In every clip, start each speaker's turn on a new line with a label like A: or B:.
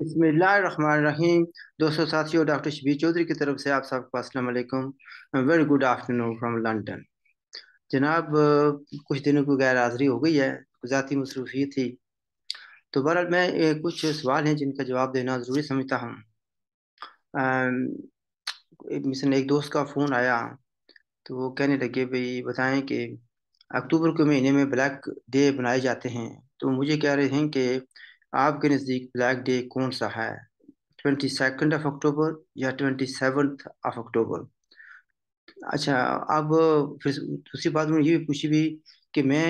A: बसमीम दोस्तों साथियों डॉक्टर शबीर चौधरी की तरफ से आप सबको असलम very good afternoon from London जनाब कुछ दिनों की गैर हाजिरी हो गई है ज़ाती मसरूफी थी तो बहरहाल मैं कुछ सवाल हैं जिनका जवाब देना ज़रूरी समझता हूँ मिसन एक दोस्त का फ़ोन आया तो वो कहने लगे भाई बताएं कि अक्टूबर के महीने में ब्लैक डे बनाए जाते हैं तो मुझे कह रहे हैं कि आपके नज़दीक ब्लैक डे कौन सा है ट्वेंटी सेकेंड ऑफ अक्टूबर या ट्वेंटी सेवन्थ ऑफ अक्टूबर अच्छा अब फिर दूसरी बात में ये भी पूछी भी कि मैं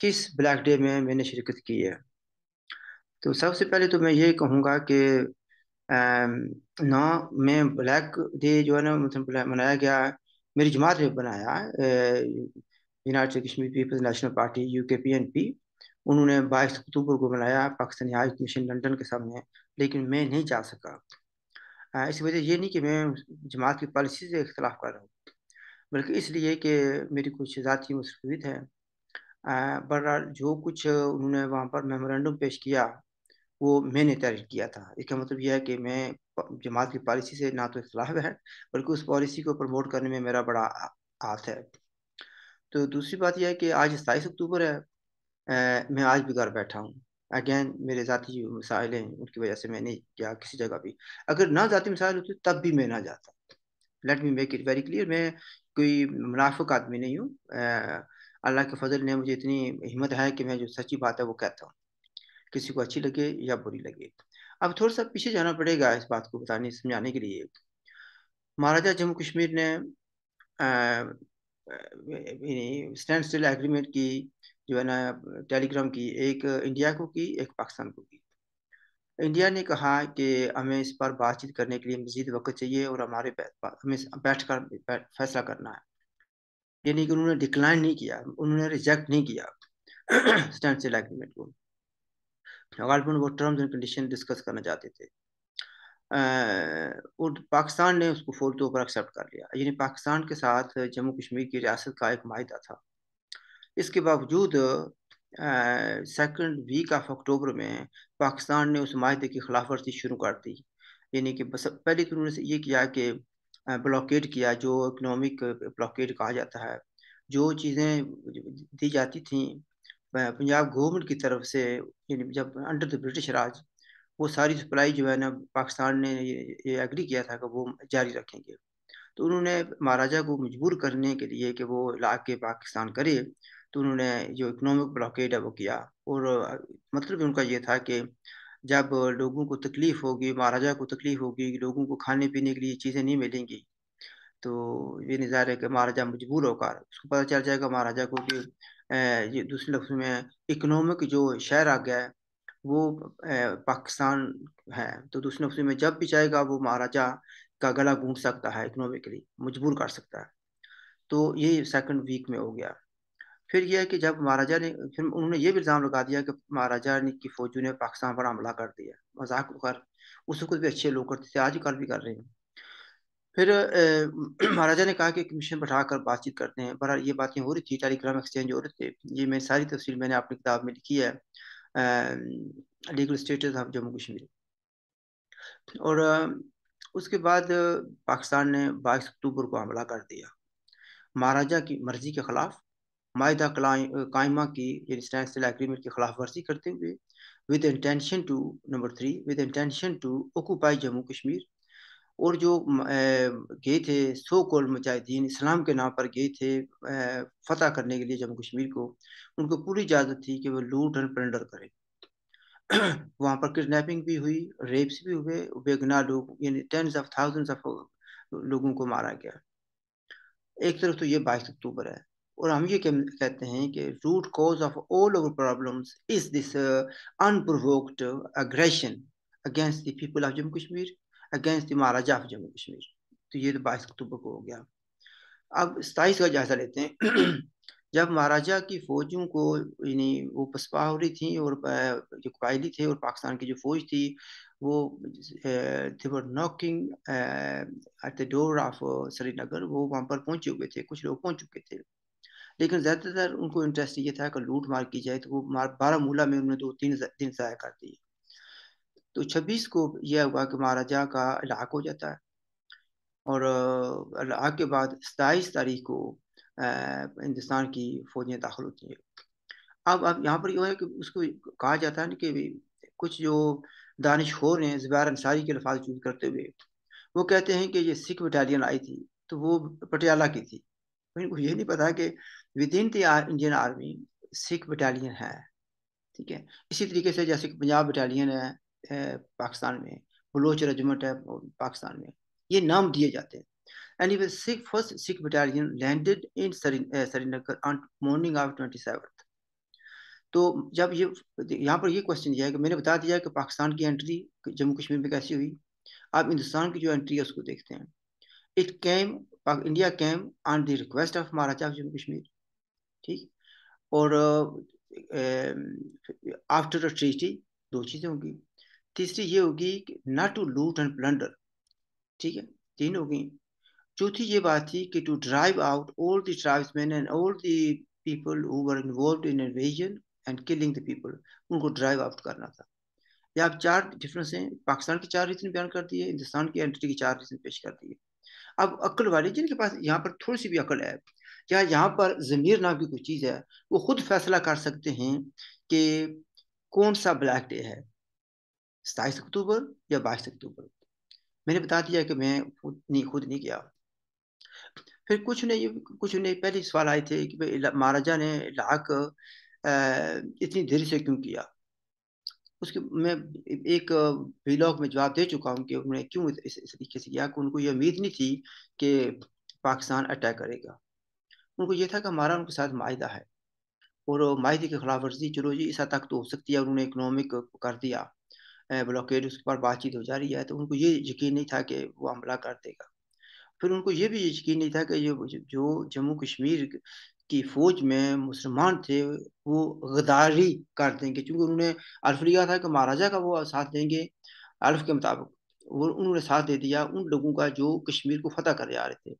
A: किस ब्लैक डे में मैंने शिरकत की है तो सबसे पहले तो मैं ये कहूँगा कि ना मैं ब्लैक डे जो है ना मतलब मनाया गया मेरी जमात ने बनाया united Kashmir people's national party U K P N P उन्होंने बाईस अक्टूबर को बनाया पाकिस्तानी हाई कमीशन लंदन के सामने लेकिन मैं नहीं जा सका इस वजह ये नहीं कि मैं जमात की पॉलिसी से इख्तलाफ कर रहा हूँ बल्कि इसलिए कि मेरी कुछ ज़ाती मसरूफियत है बहरहाल जो कुछ उन्होंने वहाँ पर मेमोरेंडम पेश किया वो मैंने तैयार किया था इसका मतलब यह है कि मैं जमात की पॉलिसी से ना तो इख्तलाफ है बल्कि उस पॉलिसी को प्रमोट करने में मेरा बड़ा हाथ है तो दूसरी बात यह है कि आज सताईस अक्टूबर है मैं आज भी घर बैठा हूँ अगेन मेरे ज़ाती मसाइल हैं उनकी वजह से मैं नहीं गया किसी जगह भी अगर ना ज़ाती मसाइल होते तब भी मैं ना जाता let me make it very clear मैं कोई मुनाफिक आदमी नहीं हूँ अल्लाह के फजल ने मुझे इतनी हिम्मत है कि मैं जो सच्ची बात है वो कहता हूँ किसी को अच्छी लगे या बुरी लगे अब थोड़ा सा पीछे जाना पड़ेगा इस बात को बताने समझाने के लिए महाराजा जम्मू कश्मीर ने स्टैंड स्टिल एग्रीमेंट की जो है ना टेलीग्राम की एक इंडिया को की एक पाकिस्तान को की इंडिया ने कहा कि हमें इस पर बातचीत करने के लिए मजीद वक्त चाहिए और हमारे हमें बैठ कर फैसला करना है यानी कि उन्होंने डिक्लाइन नहीं किया उन्होंने रिजेक्ट नहीं किया स्टैंड सिल एग्रीमेंट को वो टर्म्स एंड कंडीशन डिस्कस करना चाहते थे और पाकिस्तान ने उसको फौरी तौर पर एक्सेप्ट कर लिया यानी पाकिस्तान के साथ जम्मू कश्मीर की रियासत का एक माहिदा था इसके बावजूद सेकंड वीक ऑफ अक्टूबर में पाकिस्तान ने उस माहे की खिलाफ वर्जी शुरू कर दी यानी कि बस पहले तो उन्होंने ये किया कि ब्लॉकेट किया जो इकनॉमिक ब्लॉकेट कहा जाता है जो चीज़ें दी जाती थी पंजाब गवर्नमेंट की तरफ से यानी जब अंडर द ब्रिटिश राज वो सारी सप्लाई जो है ना पाकिस्तान ने ये एग्री किया था कि वो जारी रखेंगे तो उन्होंने महाराजा को मजबूर करने के लिए कि वो ला के पाकिस्तान करे तो उन्होंने जो इकोनॉमिक ब्लॉकेट है वो किया और मतलब उनका ये था कि जब लोगों को तकलीफ़ होगी महाराजा को तकलीफ़ होगी लोगों को खाने पीने के लिए चीज़ें नहीं मिलेंगी तो ये नज़ार है कि महाराजा मजबूर होकर उसको पता चल जाएगा महाराजा को कि ये दूसरे लफ्ज़ में इकनॉमिक जो शहर आ गया है वो पाकिस्तान है तो दूसरे लफ्ज़ में जब भी चाहेगा वो महाराजा का गला घूंट सकता है इकनॉमिकली मजबूर कर सकता है तो ये सेकंड वीक में हो गया फिर यह कि जब महाराजा ने फिर उन्होंने ये भी इल्ज़ाम लगा दिया कि महाराजा ने की फौजों ने पाकिस्तान पर हमला कर दिया मजाक कर उसे कुछ भी अच्छे लोग करते थे आज कल भी कर रहे हैं फिर महाराजा ने कहा कि कमीशन बैठा कर बातचीत करते हैं बहर ये बातें हो रही थी टेलीग्राम एक्सचेंज हो रहे थे ये मैं सारी तफसील मैंने अपनी किताब में लिखी है legal status of Jammu Kashmir और उसके बाद पाकिस्तान ने बाईस अक्टूबर को हमला कर दिया महाराजा की मर्जी के ख़िलाफ़ माहिदा कायमा की यानी स्टैंड स्टिल एग्रीमेंट की खिलाफ वर्जी करते हुए with intention to number three with intention to occupy Jammu Kashmir और जो गए थे सो कॉल मुजाहिदीन इस्लाम के नाम पर गए थे फतह करने के लिए जम्मू कश्मीर को उनको पूरी इजाज़त थी कि वो लूट एंड प्लेंडर करें वहाँ पर किडनैपिंग भी हुई रेप्स भी हुए बेगना लोग यानी टेंस ऑफ थाउजेंड्स ऑफ लोगों को मारा गया एक तरफ तो ये बाईस अक्टूबर है और हम ये कहते हैं कि root cause of all our problems is this unprovoked aggression against the people of Jammu Kashmir against the Maharaja of Jammu Kashmir तो ये तो बाईस अक्टूबर को हो गया अब सताईस का जायजा लेते हैं जब महाराजा की फौजों को यानी वो पसपा हो रही थी और जो कायली थे और पाकिस्तान की जो फौज थी वो they were knocking at the door of Srinagar वो वहाँ पर पहुंचे हुए थे कुछ लोग पहुंच चुके थे लेकिन ज़्यादातर उनको इंटरेस्ट ये था कि लूट मार की जाए तो वो मार बारामूला में उन्होंने दो तीन दिन ज़ाया कर दिए तो छब्बीस को यह हुआ कि महाराजा का इलाक हो जाता है और इलाक के बाद सताईस तारीख को हिंदुस्तान की फौजियाँ दाखिल होती हैं अब अब यहाँ पर यह है कि उसको कहा जाता है ना कि कुछ जो दानिश रहे हैं ज़ुबैर अंसारी के लफाज यूज करते हुए वो कहते हैं कि ये सिख बटालियन आई थी तो वो पटियाला की थी उनको ये नहीं पता कि within the Indian army Sikh battalion है ठीक है इसी तरीके से जैसे कि पंजाब बटालियन है, पाकिस्तान में बलोच रेजिमेंट है पाकिस्तान में ये नाम दिए जाते हैं any Sikh first Sikh battalion landed in Srinagar on morning of twenty seven तो जब ये यहाँ पर ये क्वेश्चन दिया है कि मैंने बता दिया है कि पाकिस्तान की एंट्री जम्मू कश्मीर में कैसी हुई आप हिंदुस्तान की जो एंट्री है उसको देखते हैं it came India came on the request of Maharaja of Jammu Kashmir ठीक और आफ्टर अ ट्रीटी दो चीज़ें होंगी तीसरी ये होगी not to loot and plunder ठीक है तीन होगी चौथी ये बात थी कि to drive out all the tribesman and all the people who were involve in invasion and killing the people उनको ड्राइव आउट करना था ये आप चार डिफरेंस हैं पाकिस्तान के चार रीजन बयान कर दिए हिंदुस्तान की एंट्री की चार रीजन पेश कर दिए अब अक्ल वाले जिनके पास यहाँ पर थोड़ी सी भी अकल है क्या यहाँ पर ज़मीर नाम की कोई चीज़ है वो खुद फैसला कर सकते हैं कि कौन सा ब्लैक डे है सताईस अक्टूबर या बाईस अक्टूबर मैंने बता दिया कि मैं खुद नहीं खुद नहीं गया फिर कुछ ने कुछ ने पहले सवाल आए थे कि भाई महाराजा ने लाक इतनी देर से क्यों किया उसके मैं एक ब्लॉग में जवाब दे चुका हूँ कि उन्होंने क्यों इस तरीके से किया कि उनको ये उम्मीद नहीं थी कि पाकिस्तान अटैक करेगा उनको ये था कि हमारा उनके साथ माहा है और माहे की खिलाफ वर्जी चलो जी इस हद तक तो हो सकती है उन्होंने इकनॉमिक कर दिया ब्लॉकेट उसके बाद बातचीत हो जा रही है तो उनको ये यकीन नहीं था कि वो हमला कर देगा फिर उनको ये भी यकीन नहीं था कि जो जो जम्मू कश्मीर की फौज में मुसलमान थे वो गदारी कर देंगे क्योंकि उन्होंने अल्फ लिया था कि महाराजा का वो साथ देंगे अल्फ के मुताबिक वो उन्होंने साथ दे दिया उन लोगों का जो कश्मीर को फतह कर जा रहे थे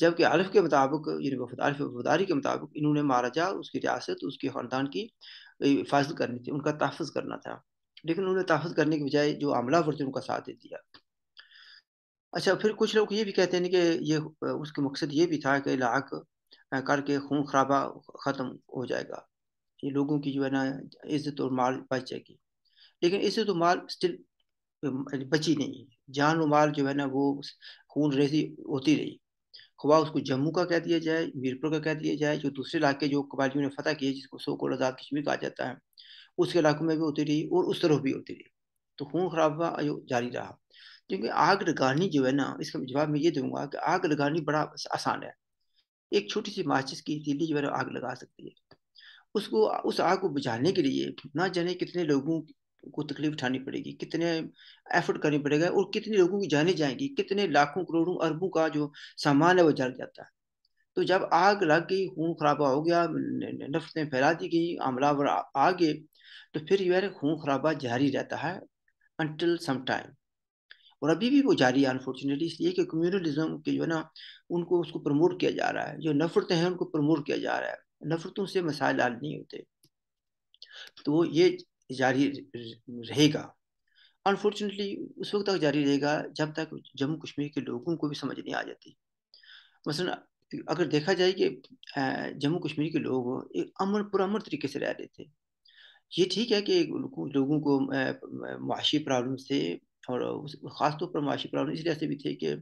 A: जबकि आलिफ के मुताबिक वफदारी के मुताबिक इन्होंने महाराजा उसकी रियासत उसके ख़ानदान की हिफाजत करनी थी उनका तहफ़ करना था लेकिन उन्होंने तहफ़ करने के बजाय जो अमला वर्ज उनका साथ दे दिया अच्छा फिर कुछ लोग ये भी कहते हैं कि ये उसका मकसद ये भी था कि लाख करके खून खराबा ख़त्म हो जाएगा ये लोगों की जो है ना इज्जत और माल बच जाएगी लेकिन इज्जत और माल स्टिल बची नहीं जान और माल जो है ना वो खून रेजी होती रही ख्वा उसको जम्मू का कह दिया जाए मीरपुर का कह दिया जाए जो दूसरे इलाके जो कबालियों ने फतह किए जिसको कोल आज़ाद कश्मीर कहा जाता है उसके इलाकों में भी होती रही और उस तरफ भी होती रही तो खून खराबा जारी रहा क्योंकि आग लगानी जो है ना इसका जवाब मैं ये दूंगा कि आग लगानी बड़ा आसान है एक छोटी सी माचिस की तीली जो है आग लगा सकती है उसको उस आग को बुझाने के लिए ना जाने कितने लोगों को तकलीफ उठानी पड़ेगी कितने एफर्ट करनी पड़ेगा और कितने लोगों की जाने जाएंगी कितने लाखों करोड़ों अरबों का जो सामान है वो जल जाता है तो जब आग लग गई खून खराबा हो गया नफ्तें फैला दी गई हमलावर आ गए तो फिर यह खून खराबा जारी रहता है अनटिल सम टाइम और अभी भी वो जारी है अनफॉर्चुनेटली इसलिए कि कम्युनलिज्म के जो है ना उनको उसको प्रमोट किया जा रहा है जो नफरतें हैं उनको प्रमोट किया जा रहा है नफरतों से मसाइल हल नहीं होते तो ये जारी रहेगा अनफॉर्चुनेटली उस वक्त तक जारी रहेगा जब तक जम्मू कश्मीर के लोगों को भी समझ नहीं आ जाती मसलन अगर देखा जाए कि जम्मू कश्मीर के लोग एक अमन पुरमन तरीके से रह रहे थे ये ठीक है कि लोगों को माशी प्रॉब्लम थे और ख़ासतौर पर माशी प्रॉब्लम इस वजह से भी थे कि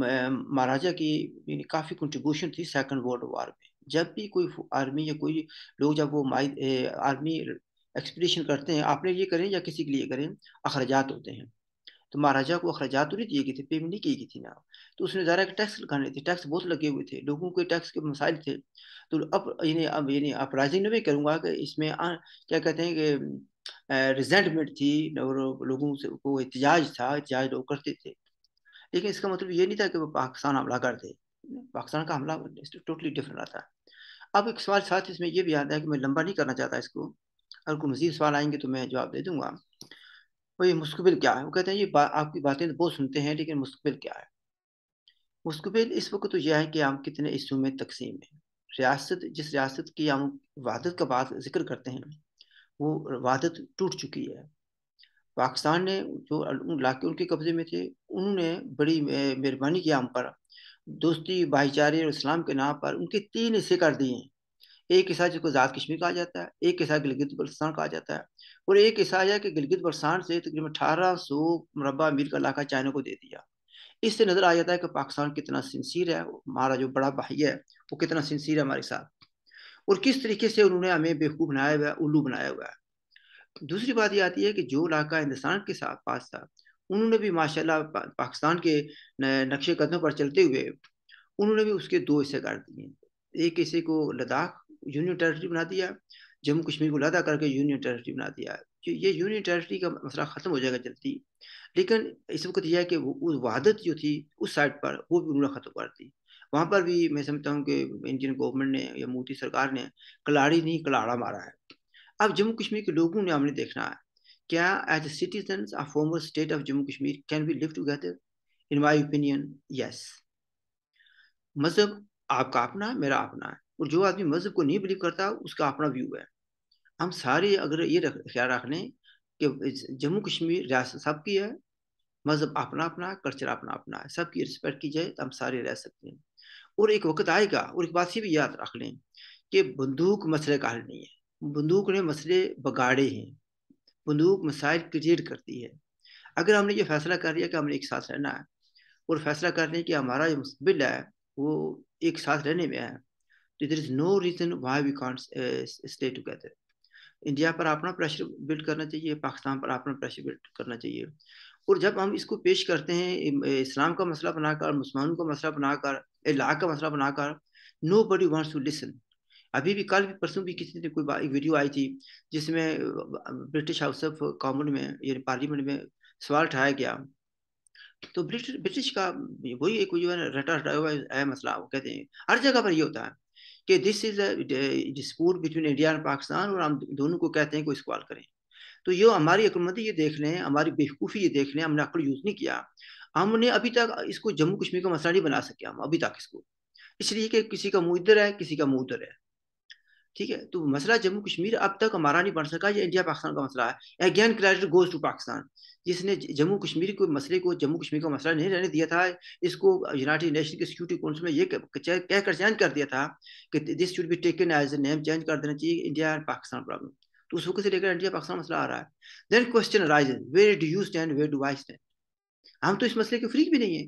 A: महाराजा की काफ़ी कंट्रीब्यूशन थी सेकंड वर्ल्ड वार में जब भी कोई आर्मी या कोई लोग जब वो आर्मी एक्सप्रेशन करते हैं आपने लिए करें या किसी के लिए करें अखराजात होते हैं तो महाराजा को अखराजा तो नहीं दिए गए थे पेमेंट नहीं की गई थी ना तो उसने ज़रा टैक्स लगाने थे टैक्स बहुत लगे हुए थे लोगों के टैक्स के मसाइल थे तो अब यानी अब यानी में भी करूँगा कि इसमें आ, क्या कहते हैं कि रिजेंटमेंट थी और लोगों से को एहतजाज था एहतजाज लोग करते थे लेकिन इसका मतलब ये नहीं था कि वो पाकिस्तान हमला कर दे पाकिस्तान का हमला टोटली डिफरेंट आता था अब एक सवाल साथ इसमें यह भी आता है कि मैं लंबा नहीं करना चाहता इसको अगर कोई मजीद सवाल आएंगे तो मैं जवाब दे दूंगा और ये मुस्कबिल क्या है वो कहते हैं ये बा, आपकी बातें तो बहुत सुनते हैं लेकिन मुस्तबिल क्या है मुस्तबिल इस वक्त तो यह है कि हम कितने हिस्सों में तकसीम है रियासत जिस रियासत की हम वादत का बात जिक्र करते हैं वो वादत टूट चुकी है पाकिस्तान ने जो इलाके उनके कब्ज़े में थे उन्होंने बड़ी मेहरबानी किया हम पर दोस्ती भाईचारे और इस्लाम के नाम पर उनके तीन हिस्से कर दिए हैं एक ईसा जिसको आज़ाद कश्मीर कहा जाता है एक ईसा गिलगित बल्सान कहा जाता है और एक ईसा है कि गिलगित बल्सान से तकरीबन अठारह सौ मरबा मील का इलाका चाइना को दे दिया इससे नज़र आ जाता है कि पाकिस्तान कितना सिंसियर है हमारा जो बड़ा भाई है वो कितना सिंसियर है हमारे साथ और किस तरीके से उन्होंने हमें बेवकूफ़ बनाया हुआ है उल्लू बनाया हुआ है दूसरी बात ये आती है कि जो इलाका हिंदुस्तान के साथ पास था उन्होंने भी माशाल्लाह पाकिस्तान के नक्शे कदमों पर चलते हुए उन्होंने भी उसके दो हिस्से कर दिए एक हिस्से को लद्दाख यूनियन टेरिटरी बना दिया जम्मू कश्मीर को लादा करके यूनियन टेरिटरी बना दिया तो ये यूनियन टेरेटरी का मसला ख़त्म हो जाएगा जल्दी लेकिन इस वक्त तो यह है कि वो वहादत जो थी उस साइड पर वो भी उन्होंने ख़त्म कर दी वहाँ पर भी मैं समझता हूँ कि इंडियन गवर्नमेंट ने या मोदी सरकार ने कलाड़ी नहीं कलाड़ा मारा है अब जम्मू कश्मीर के लोगों ने हमने देखना है क्या as citizen of former state of Jammu Kashmir can be live together in my opinion yes मज़हब आपका अपना है मेरा अपना है और जो आदमी मजहब को नहीं बिलीव करता उसका अपना व्यू है हम सारे अगर ये रख ख्याल रख लें कि जम्मू कश्मीर रियासत सबकी है मज़हब अपना अपना कल्चर अपना अपना है सबकी रिस्पेक्ट की जाए तो हम सारे रह सकते हैं और एक वक्त आएगा और एक बात ये भी याद रख लें कि बंदूक मसले का हल नहीं है बंदूक ने मसले बगाड़े हैं बंदूक मसाइल क्रिएट करती है अगर हमने ये फैसला कर लिया कि हमने एक साथ रहना है और फैसला कर लें कि हमारा जो मुस्तबिल है वो एक साथ रहने में है तो there is no reason why we can't uh, stay together India पर अपना प्रेशर बिल्ड करना चाहिए पाकिस्तान पर अपना प्रेशर बिल्ड करना चाहिए और जब हम इसको पेश करते हैं इस्लाम का मसला बनाकर मुसलमानों का मसला बनाकर ला का मसला बनाकर नो बडी वॉन्ट्स टू अभी भी कल भी परसों भी किसी ने कोई वीडियो आई थी जिसमें ब्रिटिश हाउस ऑफ कॉमन में यानी पार्लियामेंट में सवाल उठाया गया तो ब्रिटिश ब्रिटिश का वही एक जो है रटा हुआ है मसला वो कहते हैं हर जगह पर ये होता है कि this is dispute between India and Pakistan और हम दोनों को कहते हैं कोई इसको करें तो ये हमारी अकलमंदी ये देख लें हमारी बेवकूफ़ी ये देख लें हमने अकल यूज़ नहीं किया हमने अभी तक इसको जम्मू कश्मीर का मसला नहीं बना सके हम अभी तक इसको इसलिए कि किसी का मुँह इधर है किसी का मुँह उधर है ठीक है तो मसला जम्मू कश्मीर अब तक हमारा नहीं बन सका ये इंडिया पाकिस्तान का मसला है again credit goes to Pakistan जिसने जम्मू कश्मीर के मसले को जम्मू कश्मीर का मसला नहीं रहने दिया था इसको यूनाइटेड नेशन की सिक्योरिटी काउंसिल में ये कहकर चेंज कर दिया था कि this should be taken as a name change कर देना चाहिए इंडिया एंड पाकिस्तान प्रॉब्लम तो उस वक्त से लेकर इंडिया पाकिस्तान मसला आ रहा है then question rise where do you stand where do I stand हम तो इस मसले के फ्री भी नहीं है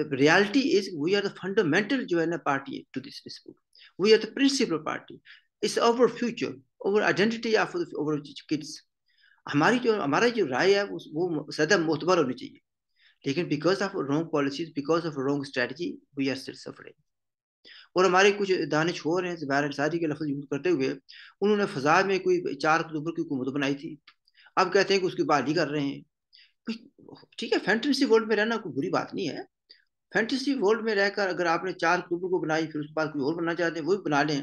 A: the reality is we are the fundamental जो है ना party to this dispute we are the principal party it's our future our identity of our kids हमारी जो हमारा जो राय है वो सदा मोतबर होनी चाहिए लेकिन because of wrong policies because of wrong strategy we are still suffering और हमारे कुछ दानिश हो रहे हैं जबैर अंसारी के लफ्ज़ यूज करते हुए उन्होंने फ़जा में कोई चार अक्टूबर की हुकूमत बनाई थी अब कहते हैं कि उसकी बात ही कर रहे हैं ठीक है फैंटेसी वर्ल्ड में रहना कोई बुरी बात नहीं है फैंटेसी वर्ल्ड में रहकर अगर आपने चार अक्टूबर को बनाई फिर उसके बाद कोई और बनना चाहते हैं वो भी बना लें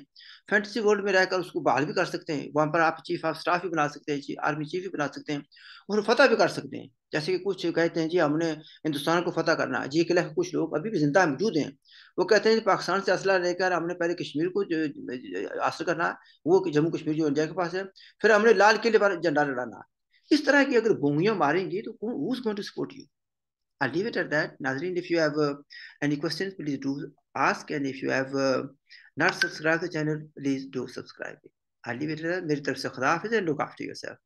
A: फैंटेसी वर्ल्ड में रहकर उसको बहाल भी कर सकते हैं वहाँ पर आप चीफ ऑफ स्टाफ भी बना सकते हैं आर्मी चीफ भी बना सकते हैं और फतह भी कर सकते हैं जैसे कि कुछ कहते हैं जी हमने हिंदुस्तान को फतह करना है जी खिलाफ कुछ लोग अभी भी जिंदा मौजूद हैं वो कहते हैं पाकिस्तान से असला लेकर हमने पहले कश्मीर को हासिल करना है वो जम्मू कश्मीर जो इंडिया के पास है फिर हमने लाल किले पर झंडा लड़ाना इस तरह की अगर भूमियाँ मारेंगी तो उस is going to support you I'll leave it at that. Nazreen, if you have uh, any questions, please do ask. And if you have uh, not subscribed to the channel, please do subscribe. I'll leave it at that. Meri taraf se khuda and look after yourself.